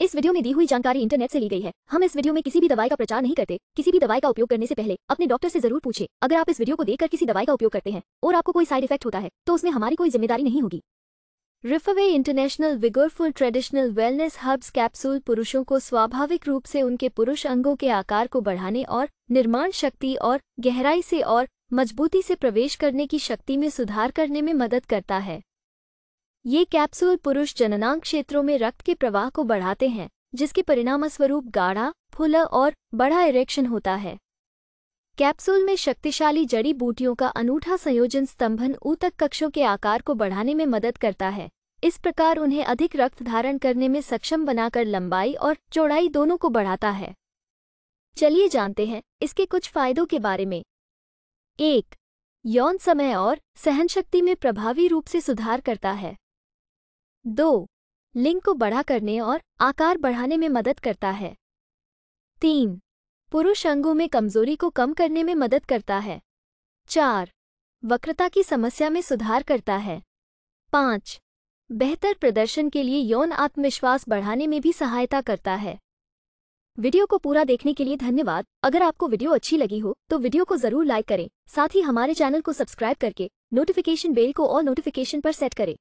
इस वीडियो में दी हुई जानकारी इंटरनेट से ली गई है हम इस वीडियो में किसी भी दवाई का प्रचार नहीं करते किसी भी दवाई का उपयोग करने से पहले अपने डॉक्टर से जरूर पूछे अगर आप इस वीडियो को देखकर किसी दवाई का उपयोग करते हैं और आपको कोई साइड इफेक्ट होता है तो उसमें हमारी कोई जिम्मेदारी नहीं होगी रिफवे international vigorful traditional wellness herbs capsule पुरुषों को स्वाभाविक रूप से उनके पुरुष अंगों के आकार को बढ़ाने और निर्माण शक्ति और गहराई से और मजबूती से प्रवेश करने की शक्ति में सुधार करने में मदद करता है ये कैप्सूल पुरुष जननांग क्षेत्रों में रक्त के प्रवाह को बढ़ाते हैं जिसके परिणामस्वरूप गाढ़ा फुला और बड़ा इरेक्शन होता है कैप्सूल में शक्तिशाली जड़ी बूटियों का अनूठा संयोजन स्तंभन ऊतक कक्षों के आकार को बढ़ाने में मदद करता है इस प्रकार उन्हें अधिक रक्त धारण करने में सक्षम बनाकर लंबाई और चौड़ाई दोनों को बढ़ाता है चलिए जानते हैं इसके कुछ फायदों के बारे में एक यौन समय और सहनशक्ति में प्रभावी रूप से सुधार करता है दो लिंग को बढ़ा करने और आकार बढ़ाने में मदद करता है तीन पुरुष अंगों में कमजोरी को कम करने में मदद करता है चार वक्रता की समस्या में सुधार करता है पाँच बेहतर प्रदर्शन के लिए यौन आत्मविश्वास बढ़ाने में भी सहायता करता है वीडियो को पूरा देखने के लिए धन्यवाद अगर आपको वीडियो अच्छी लगी हो तो वीडियो को जरूर लाइक करें साथ ही हमारे चैनल को सब्सक्राइब करके नोटिफिकेशन बेल को और नोटिफिकेशन पर सेट करें